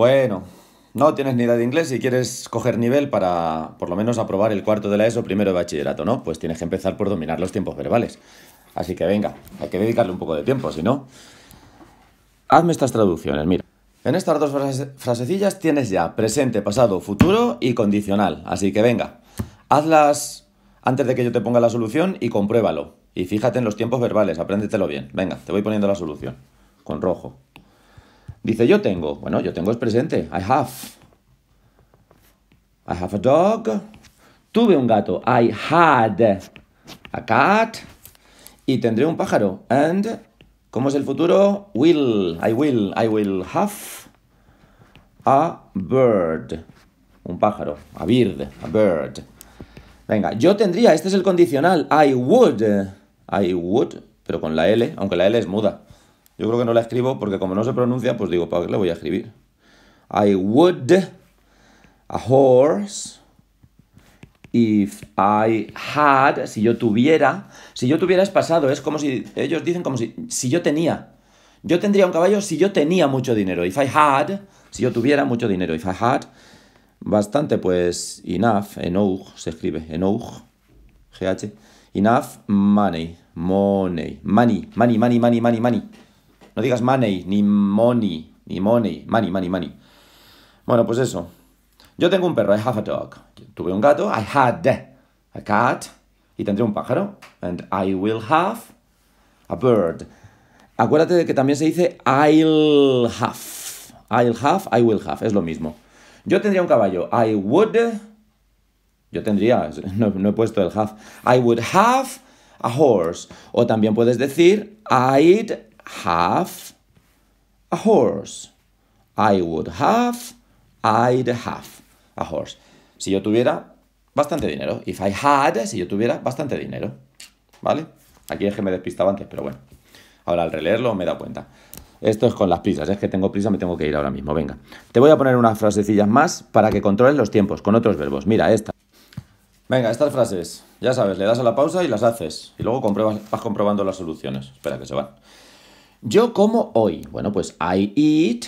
Bueno, no tienes ni idea de inglés y quieres coger nivel para por lo menos aprobar el cuarto de la ESO primero de bachillerato, ¿no? Pues tienes que empezar por dominar los tiempos verbales. Así que venga, hay que dedicarle un poco de tiempo, si no. Hazme estas traducciones, mira. En estas dos frasecillas tienes ya presente, pasado, futuro y condicional. Así que venga, hazlas antes de que yo te ponga la solución y compruébalo. Y fíjate en los tiempos verbales, apréndetelo bien. Venga, te voy poniendo la solución. Con rojo. Dice yo tengo. Bueno, yo tengo es presente. I have. I have a dog. Tuve un gato. I had a cat. Y tendré un pájaro. And, ¿cómo es el futuro? Will. I will. I will have a bird. Un pájaro. A bird. A bird. Venga, yo tendría. Este es el condicional. I would. I would. Pero con la L, aunque la L es muda. Yo creo que no la escribo porque como no se pronuncia, pues digo, ¿para qué le voy a escribir? I would a horse if I had, si yo tuviera, si yo tuviera es pasado, es como si, ellos dicen como si, si yo tenía. Yo tendría un caballo si yo tenía mucho dinero. If I had, si yo tuviera mucho dinero. If I had, bastante, pues enough, enough, se escribe, enough, GH. Enough money, money, money, money, money, money, money, money. No digas money, ni money, ni money, money, money, money. Bueno, pues eso. Yo tengo un perro, I have a dog. Tuve un gato, I had a cat. Y tendré un pájaro, and I will have a bird. Acuérdate de que también se dice I'll have. I'll have, I will have, es lo mismo. Yo tendría un caballo, I would... Yo tendría, no, he puesto el have. I would have a horse. O también puedes decir I'd have a horse. I would have, I'd have a horse. Si yo tuviera bastante dinero. If I had, si yo tuviera bastante dinero. ¿Vale? Aquí es que me despistaba antes, pero bueno. Ahora al releerlo me he dado cuenta. Esto es con las prisas, es que tengo prisa, me tengo que ir ahora mismo. Venga, te voy a poner unas frasecillas más para que controles los tiempos con otros verbos. Mira, esta. Venga, estas frases, ya sabes, le das a la pausa y las haces. Y luego vas comprobando las soluciones. Espera que se van. Yo como hoy. Bueno, pues I eat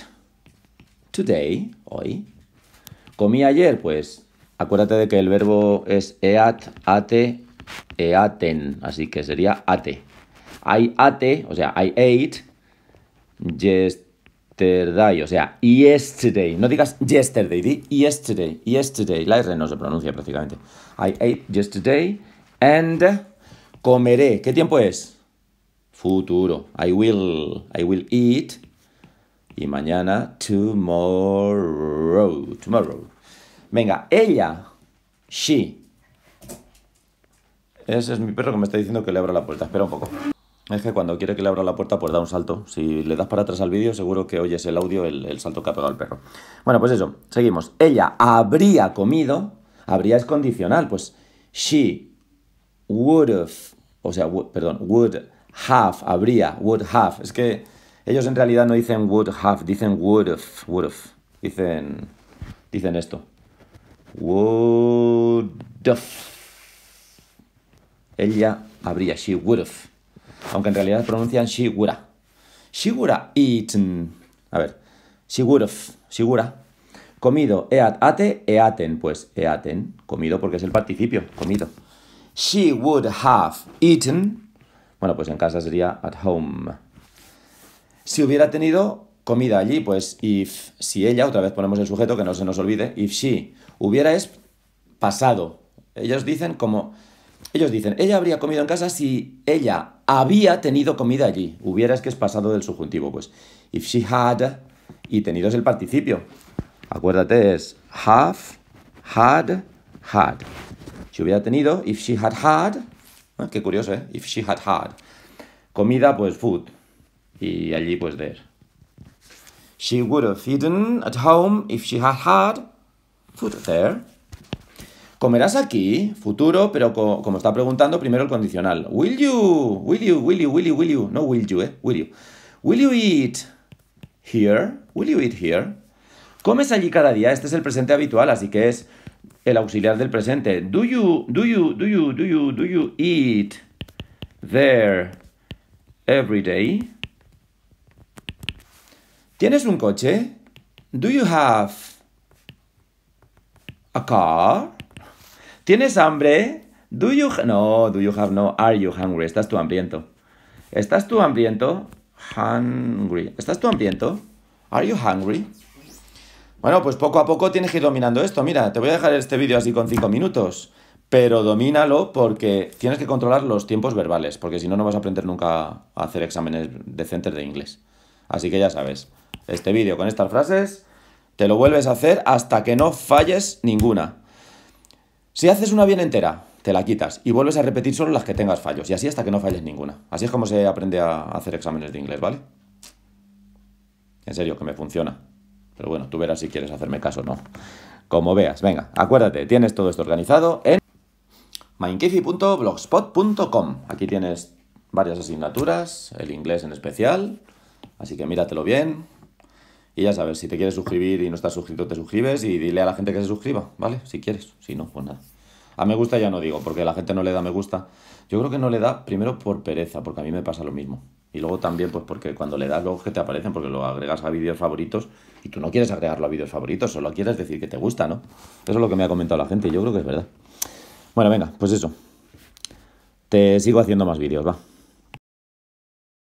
today, hoy. Comí ayer, pues acuérdate de que el verbo es eat, ate, eaten, así que sería ate. I ate, o sea, I ate yesterday, o sea, yesterday. No digas yesterday, di yesterday, yesterday. La R no se pronuncia prácticamente. I ate yesterday and comeré. ¿Qué tiempo es? futuro. I will, I will eat. Y mañana, tomorrow, tomorrow. Venga, ella, she. Ese es mi perro que me está diciendo que le abra la puerta. Espera un poco. Es que cuando quiere que le abra la puerta, pues da un salto. Si le das para atrás al vídeo, seguro que oyes el audio, el, salto que ha pegado el perro. Bueno, pues eso, seguimos. Ella habría comido, habría es condicional, pues she would have, o sea, perdón, would have, habría, would have. Es que ellos en realidad no dicen would have, dicen would have, would have. Dicen, dicen esto. Would Ella habría, she would have. Aunque en realidad pronuncian she would have. She would eaten. A ver, she would have, she Comido, eat, ate, eaten. Pues eaten, comido porque es el participio, comido. She would have eaten bueno, pues en casa sería at home. Si hubiera tenido comida allí, pues if, si ella, otra vez ponemos el sujeto que no se nos olvide, if she, hubiera es pasado. Ellos dicen como, ellos dicen, ella habría comido en casa si ella había tenido comida allí. Hubiera es que es pasado del subjuntivo, pues if she had, y tenido es el participio. Acuérdate, es have, had, had. Si hubiera tenido, if she had had, Ah, qué curioso, ¿eh? If she had had. Comida, pues food. Y allí, pues there. She would have eaten at home if she had had food there. Comerás aquí, futuro, pero como está preguntando, primero el condicional. Will you, will you, will you, will you, will you. No will you, ¿eh? Will you. Will you eat here? Will you eat here? Comes allí cada día. Este es el presente habitual, así que es el auxiliar del presente. Do you, do you, do you, do you, do you eat there every day? ¿Tienes un coche? Do you have a car? ¿Tienes hambre? Do you no, do you have no, are you hungry? ¿Estás tu hambriento? ¿Estás tú hambriento? Hungry. ¿Estás tú hambriento? Are you hungry? Bueno, pues poco a poco tienes que ir dominando esto. Mira, te voy a dejar este vídeo así con 5 minutos, pero domínalo porque tienes que controlar los tiempos verbales, porque si no, no vas a aprender nunca a hacer exámenes decentes de inglés. Así que ya sabes, este vídeo con estas frases te lo vuelves a hacer hasta que no falles ninguna. Si haces una bien entera, te la quitas y vuelves a repetir solo las que tengas fallos, y así hasta que no falles ninguna. Así es como se aprende a hacer exámenes de inglés, ¿vale? En serio, que me funciona. Pero bueno, tú verás si quieres hacerme caso o no. Como veas, venga, acuérdate, tienes todo esto organizado en mainkifi.blogspot.com. Aquí tienes varias asignaturas, el inglés en especial, así que míratelo bien. Y ya sabes, si te quieres suscribir y no estás suscrito, te suscribes y dile a la gente que se suscriba, ¿vale? Si quieres, si no, pues nada. A me gusta ya no digo, porque la gente no le da me gusta. Yo creo que no le da primero por pereza, porque a mí me pasa lo mismo. Y luego también, pues porque cuando le das luego que te aparecen, porque lo agregas a vídeos favoritos y tú no quieres agregarlo a vídeos favoritos, solo quieres decir que te gusta, ¿no? Eso es lo que me ha comentado la gente y yo creo que es verdad. Bueno, venga, pues eso. Te sigo haciendo más vídeos, va.